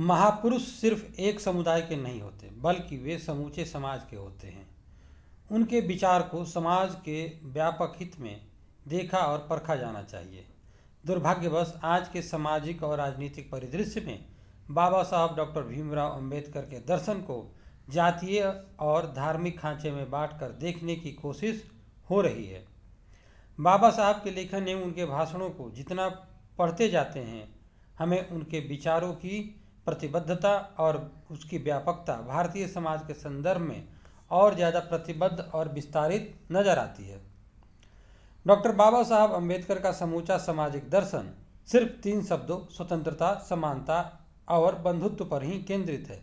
महापुरुष सिर्फ एक समुदाय के नहीं होते बल्कि वे समूचे समाज के होते हैं उनके विचार को समाज के व्यापक हित में देखा और परखा जाना चाहिए दुर्भाग्यवश आज के सामाजिक और राजनीतिक परिदृश्य में बाबा साहब डॉक्टर भीमराव अंबेडकर के दर्शन को जातीय और धार्मिक खांचे में बांटकर देखने की कोशिश हो रही है बाबा साहब के लेखन एवं उनके भाषणों को जितना पढ़ते जाते हैं हमें उनके विचारों की प्रतिबद्धता और उसकी व्यापकता भारतीय समाज के संदर्भ में और ज़्यादा प्रतिबद्ध और विस्तारित नजर आती है डॉक्टर बाबा साहब अम्बेडकर का समूचा सामाजिक दर्शन सिर्फ तीन शब्दों स्वतंत्रता समानता और बंधुत्व पर ही केंद्रित है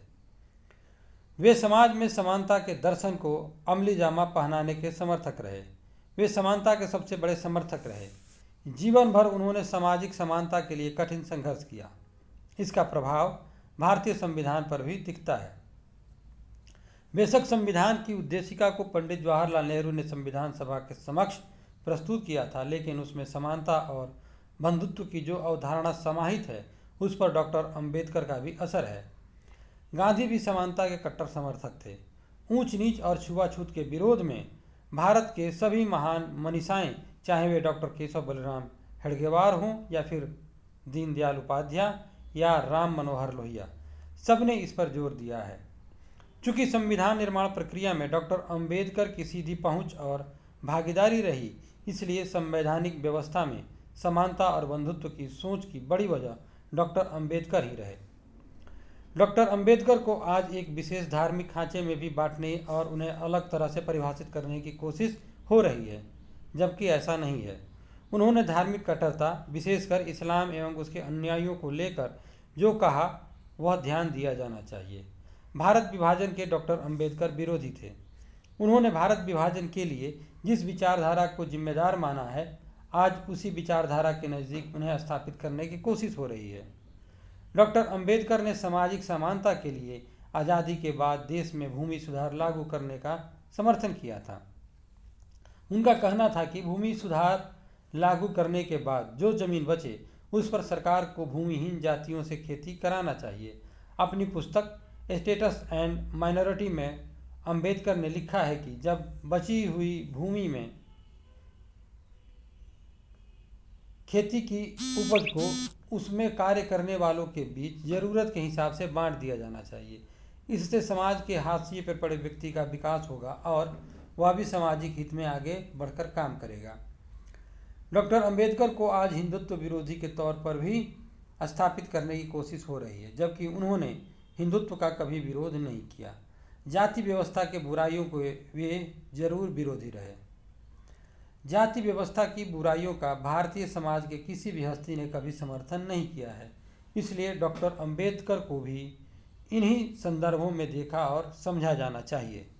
वे समाज में समानता के दर्शन को अमली जामा पहनाने के समर्थक रहे वे समानता के सबसे बड़े समर्थक रहे जीवन भर उन्होंने सामाजिक समानता के लिए कठिन संघर्ष किया इसका प्रभाव भारतीय संविधान पर भी दिखता है बेशक संविधान की उद्देशिका को पंडित जवाहरलाल नेहरू ने संविधान सभा के समक्ष प्रस्तुत किया था लेकिन उसमें समानता और बंधुत्व की जो अवधारणा समाहित है उस पर डॉक्टर अंबेडकर का भी असर है गांधी भी समानता के कट्टर समर्थक थे ऊंच नीच और छुआछूत के विरोध में भारत के सभी महान मनीषाएं चाहे वे डॉक्टर केशव बलराम हेडगेवार हों या फिर दीनदयाल उपाध्याय या राम मनोहर लोहिया सबने इस पर जोर दिया है चूँकि संविधान निर्माण प्रक्रिया में डॉक्टर अंबेडकर की सीधी पहुंच और भागीदारी रही इसलिए संवैधानिक व्यवस्था में समानता और बंधुत्व की सोच की बड़ी वजह डॉक्टर अंबेडकर ही रहे डॉक्टर अंबेडकर को आज एक विशेष धार्मिक खांचे में भी बांटने और उन्हें अलग तरह से परिभाषित करने की कोशिश हो रही है जबकि ऐसा नहीं है उन्होंने धार्मिक कट्टरता विशेषकर इस्लाम एवं उसके अनुयायियों को लेकर जो कहा वह ध्यान दिया जाना चाहिए भारत विभाजन के डॉक्टर अंबेडकर विरोधी थे उन्होंने भारत विभाजन के लिए जिस विचारधारा को जिम्मेदार माना है आज उसी विचारधारा के नज़दीक उन्हें स्थापित करने की कोशिश हो रही है डॉक्टर अंबेडकर ने सामाजिक समानता के लिए आज़ादी के बाद देश में भूमि सुधार लागू करने का समर्थन किया था उनका कहना था कि भूमि सुधार लागू करने के बाद जो जमीन बचे उस पर सरकार को भूमिहीन जातियों से खेती कराना चाहिए अपनी पुस्तक स्टेटस एंड माइनॉरिटी में अंबेडकर ने लिखा है कि जब बची हुई भूमि में खेती की उपज को उसमें कार्य करने वालों के बीच ज़रूरत के हिसाब से बांट दिया जाना चाहिए इससे समाज के हाशिए पर पड़े व्यक्ति का विकास होगा और वह भी सामाजिक हित में आगे बढ़कर काम करेगा डॉक्टर अंबेडकर को आज हिंदुत्व विरोधी के तौर पर भी स्थापित करने की कोशिश हो रही है जबकि उन्होंने हिंदुत्व का कभी विरोध नहीं किया जाति व्यवस्था के बुराइयों को वे जरूर विरोधी रहे जाति व्यवस्था की बुराइयों का भारतीय समाज के किसी भी हस्ती ने कभी समर्थन नहीं किया है इसलिए डॉक्टर अंबेडकर को भी इन्हीं संदर्भों में देखा और समझा जाना चाहिए